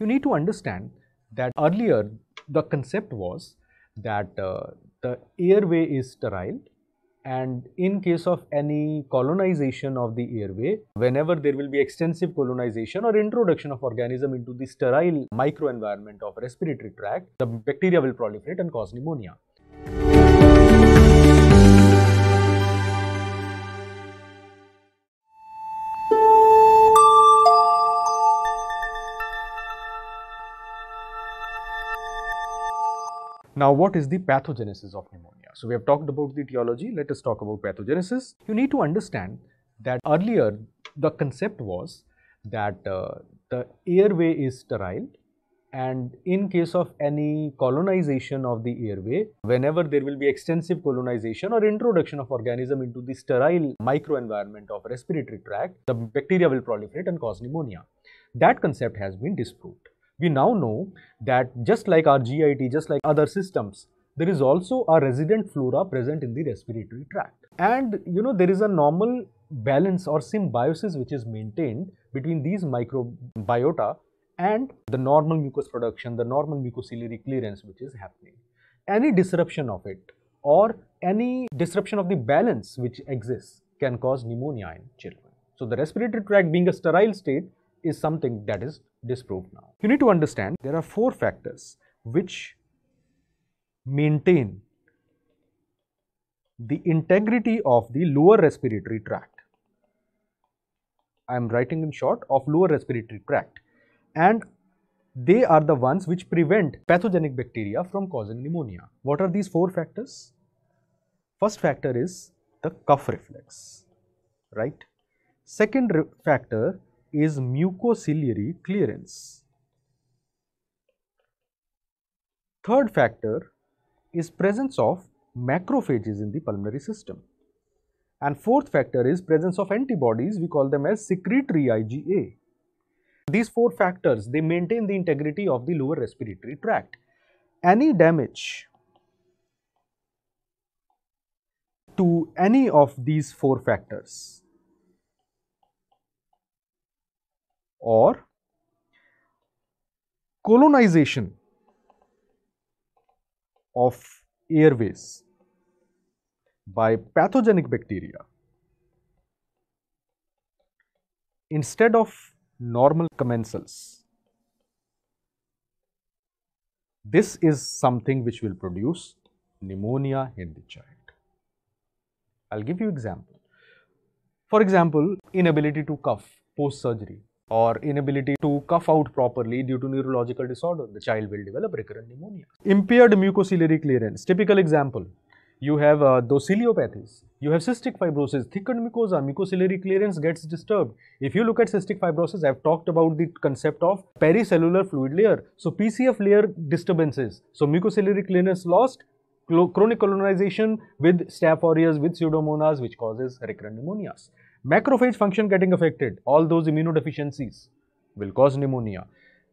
You need to understand that earlier the concept was that uh, the airway is sterile and in case of any colonization of the airway, whenever there will be extensive colonization or introduction of organism into the sterile microenvironment of respiratory tract, the bacteria will proliferate and cause pneumonia. Now, what is the pathogenesis of pneumonia? So, we have talked about the etiology, let us talk about pathogenesis. You need to understand that earlier the concept was that uh, the airway is sterile and in case of any colonization of the airway, whenever there will be extensive colonization or introduction of organism into the sterile microenvironment of respiratory tract, the bacteria will proliferate and cause pneumonia. That concept has been disproved we now know that just like our GIT, just like other systems, there is also a resident flora present in the respiratory tract. And you know, there is a normal balance or symbiosis which is maintained between these microbiota and the normal mucus production, the normal mucociliary clearance which is happening. Any disruption of it or any disruption of the balance which exists can cause pneumonia in children. So, the respiratory tract being a sterile state is something that is disproved now. You need to understand there are four factors which maintain the integrity of the lower respiratory tract. I am writing in short of lower respiratory tract and they are the ones which prevent pathogenic bacteria from causing pneumonia. What are these four factors? First factor is the cough reflex, right? Second factor is mucociliary clearance. Third factor is presence of macrophages in the pulmonary system. And fourth factor is presence of antibodies, we call them as secretory IgA. These four factors, they maintain the integrity of the lower respiratory tract. Any damage to any of these four factors or colonization of airways by pathogenic bacteria instead of normal commensals. This is something which will produce pneumonia in the child. I will give you example. For example, inability to cough post surgery or inability to cough out properly due to neurological disorder, the child will develop recurrent pneumonia. Impaired mucociliary clearance, typical example, you have uh, ciliopathies, you have cystic fibrosis, thickened mucosa, mucociliary clearance gets disturbed. If you look at cystic fibrosis, I've talked about the concept of pericellular fluid layer. So PCF layer disturbances, so mucociliary clearance lost, chronic colonization with staph aureus, with pseudomonas which causes recurrent pneumonias. Macrophage function getting affected, all those immunodeficiencies will cause pneumonia.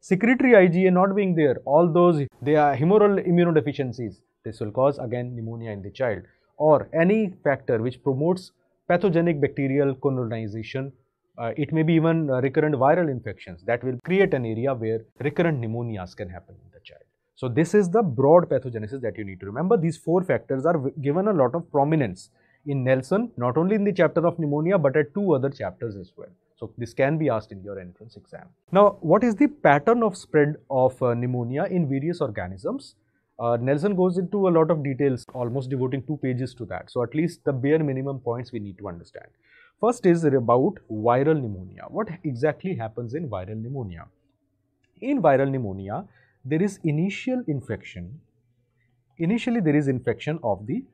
Secretory IgA not being there, all those they are humoral immunodeficiencies, this will cause again pneumonia in the child or any factor which promotes pathogenic bacterial colonization. Uh, it may be even uh, recurrent viral infections that will create an area where recurrent pneumonias can happen in the child. So this is the broad pathogenesis that you need to remember. These four factors are given a lot of prominence in Nelson, not only in the chapter of pneumonia, but at two other chapters as well. So this can be asked in your entrance exam. Now, what is the pattern of spread of uh, pneumonia in various organisms? Uh, Nelson goes into a lot of details, almost devoting two pages to that. So at least the bare minimum points we need to understand. First is about viral pneumonia. What exactly happens in viral pneumonia? In viral pneumonia, there is initial infection. Initially, there is infection of the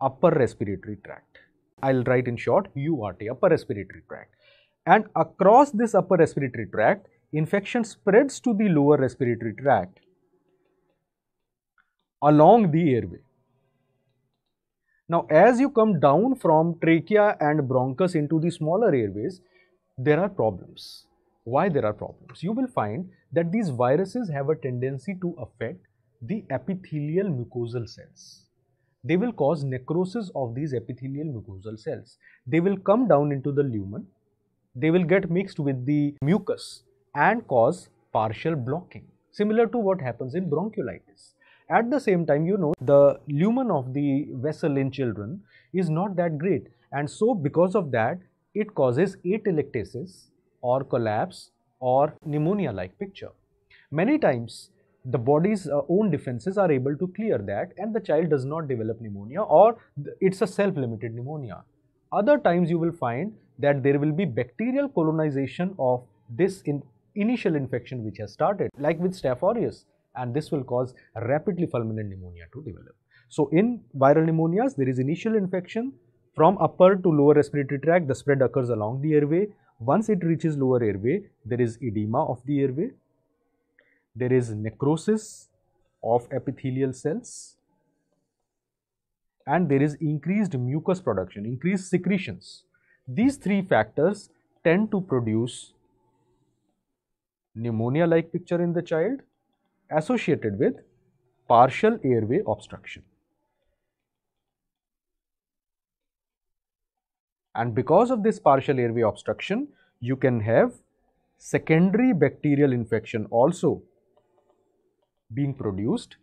upper respiratory tract. I'll write in short URT, upper respiratory tract. And across this upper respiratory tract, infection spreads to the lower respiratory tract along the airway. Now, as you come down from trachea and bronchus into the smaller airways, there are problems. Why there are problems? You will find that these viruses have a tendency to affect the epithelial mucosal cells. They will cause necrosis of these epithelial mucosal cells. They will come down into the lumen, they will get mixed with the mucus and cause partial blocking, similar to what happens in bronchiolitis. At the same time, you know, the lumen of the vessel in children is not that great and so because of that, it causes atelectasis or collapse or pneumonia like picture. Many times the body's uh, own defenses are able to clear that and the child does not develop pneumonia or it's a self-limited pneumonia. Other times you will find that there will be bacterial colonization of this in initial infection which has started like with Staph aureus and this will cause rapidly fulminant pneumonia to develop. So, in viral pneumonias there is initial infection from upper to lower respiratory tract the spread occurs along the airway. Once it reaches lower airway there is edema of the airway there is necrosis of epithelial cells and there is increased mucus production, increased secretions. These three factors tend to produce pneumonia like picture in the child associated with partial airway obstruction. And because of this partial airway obstruction, you can have secondary bacterial infection also being produced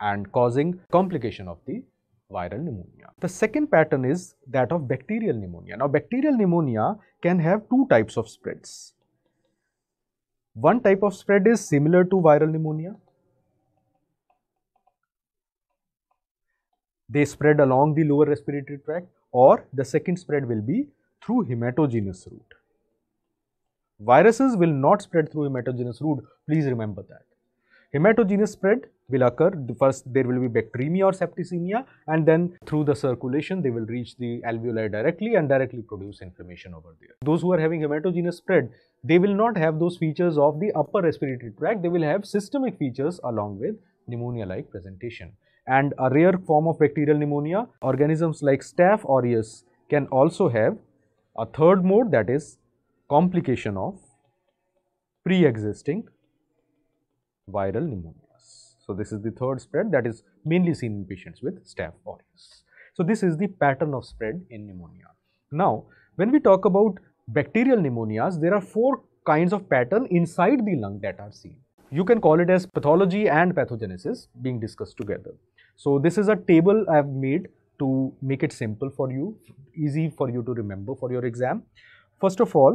and causing complication of the viral pneumonia. The second pattern is that of bacterial pneumonia. Now, bacterial pneumonia can have two types of spreads. One type of spread is similar to viral pneumonia. They spread along the lower respiratory tract or the second spread will be through hematogenous route. Viruses will not spread through hematogenous route, please remember that. Hematogenous spread will occur. First, there will be bacteremia or septicemia, and then through the circulation, they will reach the alveoli directly and directly produce inflammation over there. Those who are having hematogenous spread, they will not have those features of the upper respiratory tract, they will have systemic features along with pneumonia-like presentation. And a rare form of bacterial pneumonia, organisms like Staph aureus can also have a third mode that is complication of pre-existing viral pneumonias. So, this is the third spread that is mainly seen in patients with staph aureus. So, this is the pattern of spread in pneumonia. Now, when we talk about bacterial pneumonias, there are four kinds of pattern inside the lung that are seen. You can call it as pathology and pathogenesis being discussed together. So, this is a table I have made to make it simple for you, easy for you to remember for your exam. First of all,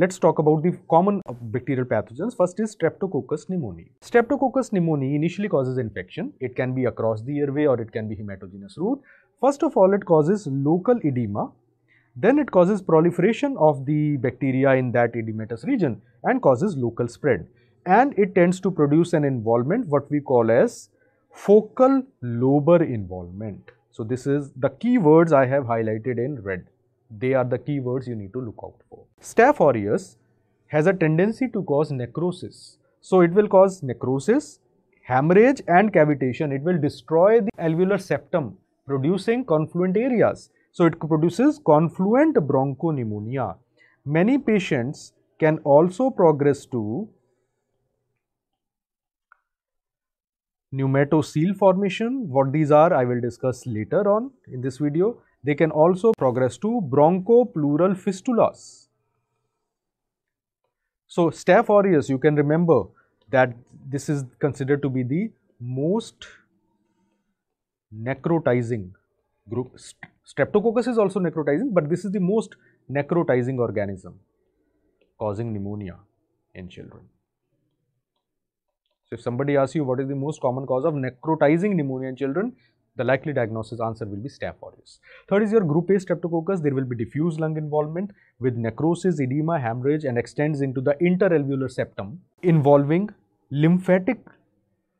let's talk about the common bacterial pathogens. First is Streptococcus pneumoniae. Streptococcus pneumoniae initially causes infection. It can be across the airway or it can be hematogenous route. First of all, it causes local edema. Then it causes proliferation of the bacteria in that edematous region and causes local spread. And it tends to produce an involvement what we call as focal lobar involvement. So, this is the key words I have highlighted in red. They are the keywords you need to look out for. Staph aureus has a tendency to cause necrosis. So it will cause necrosis, hemorrhage and cavitation. It will destroy the alveolar septum producing confluent areas. So it produces confluent bronchopneumonia. Many patients can also progress to pneumatocele formation. What these are I will discuss later on in this video. They can also progress to bronchopleural fistulas. So, staph aureus, you can remember that this is considered to be the most necrotizing group. Streptococcus is also necrotizing, but this is the most necrotizing organism causing pneumonia in children. So, if somebody asks you what is the most common cause of necrotizing pneumonia in children, the likely diagnosis answer will be staph aureus. Third is your group A streptococcus. There will be diffuse lung involvement with necrosis, edema, hemorrhage and extends into the interalveolar septum involving lymphatic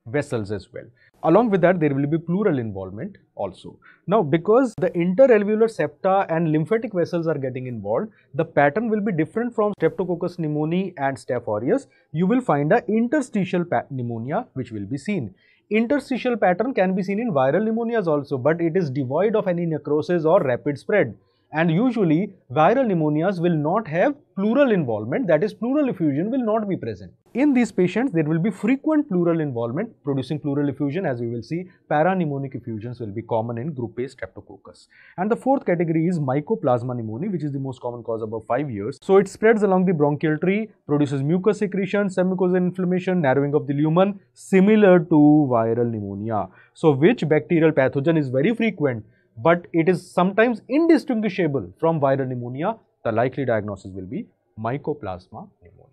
vessels as well. Along with that, there will be pleural involvement also. Now, because the interalveolar septa and lymphatic vessels are getting involved, the pattern will be different from Streptococcus pneumoniae and Staph aureus. You will find a interstitial pneumonia which will be seen. Interstitial pattern can be seen in viral pneumonias also, but it is devoid of any necrosis or rapid spread. And usually, viral pneumonias will not have pleural involvement, that is, pleural effusion will not be present. In these patients, there will be frequent pleural involvement producing pleural effusion as we will see pneumonic effusions will be common in group A streptococcus. And the fourth category is mycoplasma pneumonia which is the most common cause above 5 years. So it spreads along the bronchial tree, produces mucus secretion, submucosal inflammation, narrowing of the lumen similar to viral pneumonia. So which bacterial pathogen is very frequent but it is sometimes indistinguishable from viral pneumonia, the likely diagnosis will be mycoplasma pneumonia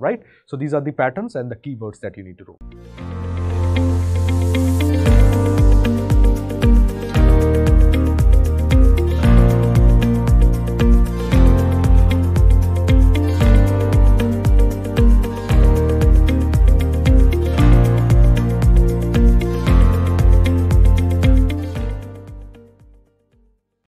right? So these are the patterns and the keywords that you need to know.